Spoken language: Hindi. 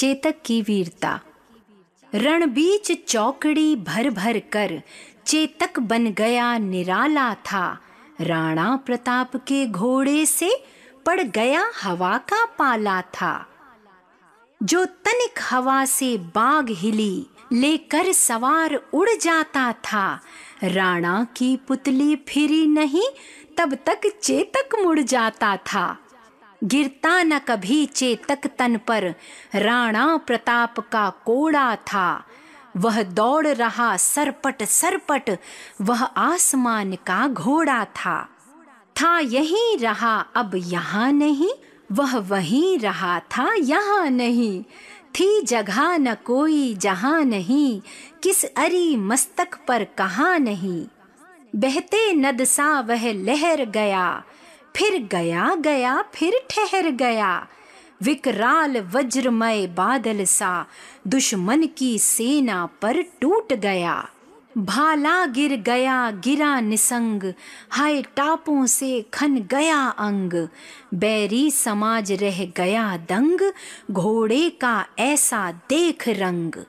चेतक की वीरता रणबीच चौकड़ी भर भर कर चेतक बन गया निराला था राणा प्रताप के घोड़े से पड़ गया हवा का पाला था जो तनिक हवा से बाग हिली लेकर सवार उड़ जाता था राणा की पुतली फिरी नहीं तब तक चेतक मुड़ जाता था गिरता न कभी चेतक तन पर राणा प्रताप का कोड़ा था वह दौड़ रहा सरपट सरपट वह आसमान का घोड़ा था था यही रहा अब यहाँ नहीं वह वही रहा था यहाँ नहीं थी जगह न कोई जहाँ नहीं किस अरी मस्तक पर कहा नहीं बहते नदसा वह लहर गया फिर गया गया फिर ठहर गया विकराल वज्रमय बादल सा दुश्मन की सेना पर टूट गया भाला गिर गया गिरा निसंग हाय टापों से खन गया अंग बैरी समाज रह गया दंग घोड़े का ऐसा देख रंग